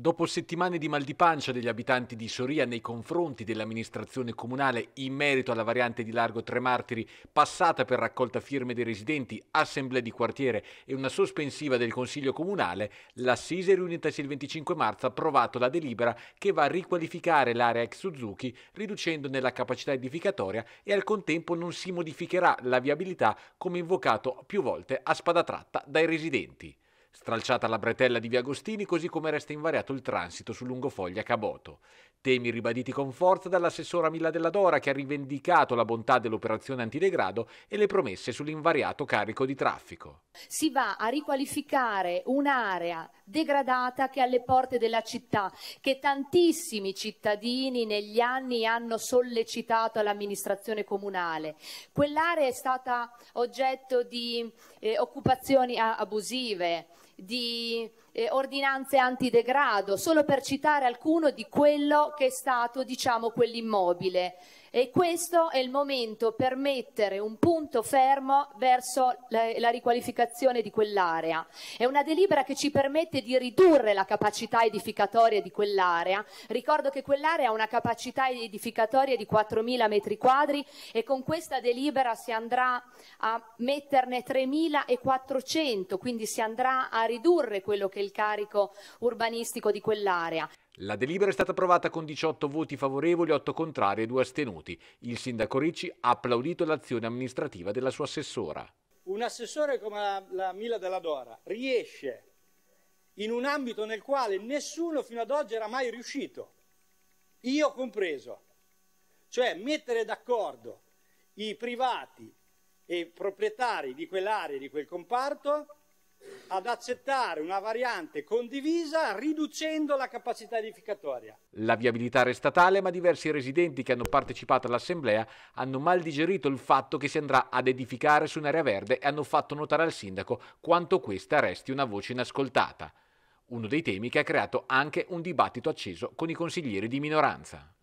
Dopo settimane di mal di pancia degli abitanti di Soria nei confronti dell'amministrazione comunale in merito alla variante di Largo Tre Martiri passata per raccolta firme dei residenti, assemblea di quartiere e una sospensiva del Consiglio comunale, l'Assise riunitasi il 25 marzo ha approvato la delibera che va a riqualificare l'area ex Suzuki riducendone la capacità edificatoria e al contempo non si modificherà la viabilità come invocato più volte a spada tratta dai residenti. Stralciata la bretella di Via Agostini, così come resta invariato il transito su Lungofoglia Caboto. Temi ribaditi con forza dall'assessora Milla della Dora che ha rivendicato la bontà dell'operazione antidegrado e le promesse sull'invariato carico di traffico. Si va a riqualificare un'area degradata che è alle porte della città, che tantissimi cittadini negli anni hanno sollecitato all'amministrazione comunale. Quell'area è stata oggetto di eh, occupazioni abusive di eh, ordinanze antidegrado, solo per citare alcuno di quello che è stato diciamo, quell'immobile. E questo è il momento per mettere un punto fermo verso la, la riqualificazione di quell'area. È una delibera che ci permette di ridurre la capacità edificatoria di quell'area. Ricordo che quell'area ha una capacità edificatoria di 4.000 metri quadri e con questa delibera si andrà a metterne 3.400, quindi si andrà a ridurre quello che è il del carico urbanistico di quell'area. La delibera è stata approvata con 18 voti favorevoli, 8 contrari e 2 astenuti. Il sindaco Ricci ha applaudito l'azione amministrativa della sua assessora. Un assessore come la, la Mila della Dora riesce in un ambito nel quale nessuno fino ad oggi era mai riuscito, io compreso, cioè mettere d'accordo i privati e i proprietari di quell'area, di quel comparto, ad accettare una variante condivisa riducendo la capacità edificatoria. La viabilità resta tale, ma diversi residenti che hanno partecipato all'assemblea hanno mal digerito il fatto che si andrà ad edificare su un'area verde e hanno fatto notare al sindaco quanto questa resti una voce inascoltata. Uno dei temi che ha creato anche un dibattito acceso con i consiglieri di minoranza.